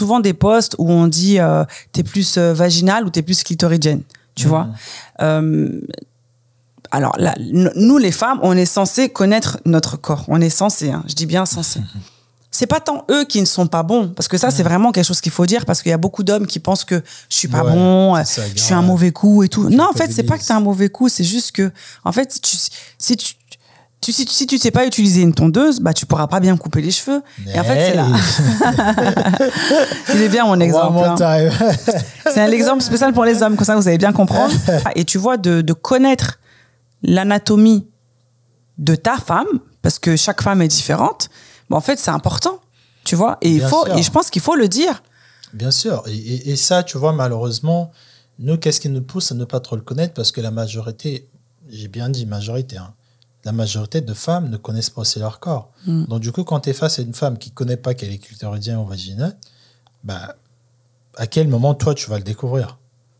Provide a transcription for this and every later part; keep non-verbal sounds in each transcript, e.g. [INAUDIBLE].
souvent des postes où on dit euh, t'es plus euh, vaginal ou t'es plus clitoridienne, tu vois. Mmh. Euh, alors nous les femmes, on est censé connaître notre corps. On est censé, hein, je dis bien censé. Mmh. C'est pas tant eux qui ne sont pas bons, parce que ça, c'est mmh. vraiment quelque chose qu'il faut dire, parce qu'il y a beaucoup d'hommes qui pensent que je suis pas bon, je suis un mauvais coup et tout. Non, en fait, c'est pas que t'es un mauvais coup, c'est juste que, en fait, si tu, si, tu ne sais pas utiliser une tondeuse, bah, tu pourras pas bien couper les cheveux. Et en fait, c'est là. [LAUGHS] est bien mon exemple. Hein. C'est un exemple spécial pour les hommes, comme ça vous allez bien comprendre. [LAUGHS] Et tu vois, de, connaître l'anatomie de ta femme, parce que chaque femme est différente, bah, en fait, c'est important. Tu vois, et, il faut, et je pense qu'il faut le dire. Bien sûr. Et, et, ça, tu vois, malheureusement, nous, qu'est-ce qui nous pousse à ne pas trop le connaître Parce que la majorité, j'ai bien dit majorité, hein, la majorité de femmes ne connaissent pas aussi leur corps. Mm. Donc, du coup, quand tu es face à une femme qui ne connaît pas qu'elle est clitoridien ou vaginale, bah, à quel moment, toi, tu vas le découvrir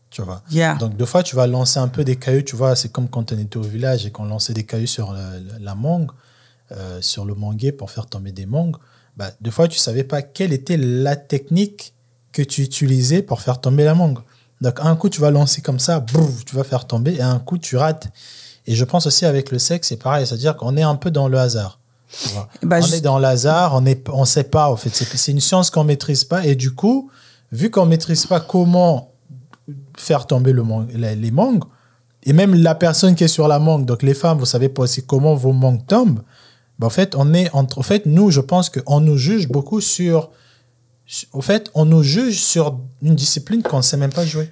tu vois Donc, deux fois, tu vas lancer un peu des cailloux. Tu vois, c'est comme quand on était au village et qu'on lançait des cailloux sur euh, la, mangue, euh, sur le manguier pour faire tomber des mangues. Bah, deux fois, tu savais pas quelle était la technique que tu utilisais pour faire tomber la mangue. Donc, un coup, tu vas lancer comme ça, bouf, tu vas faire tomber, et un coup, tu rates. Et je pense aussi avec le sexe, c'est pareil, c'est-à-dire qu'on est un peu dans le hasard. Bah, on est dans le hasard, on ne on sait pas, en fait. C'est une science qu'on ne maîtrise pas. Et du coup, vu qu'on ne maîtrise pas comment faire tomber les mangues, et même la personne qui est sur la mangue, donc les femmes, vous savez pas aussi comment vos mangues tombent, bah, en fait, on est fait, nous, je pense qu'on nous juge beaucoup sur, au fait, on nous juge sur une discipline qu'on ne sait même pas jouer.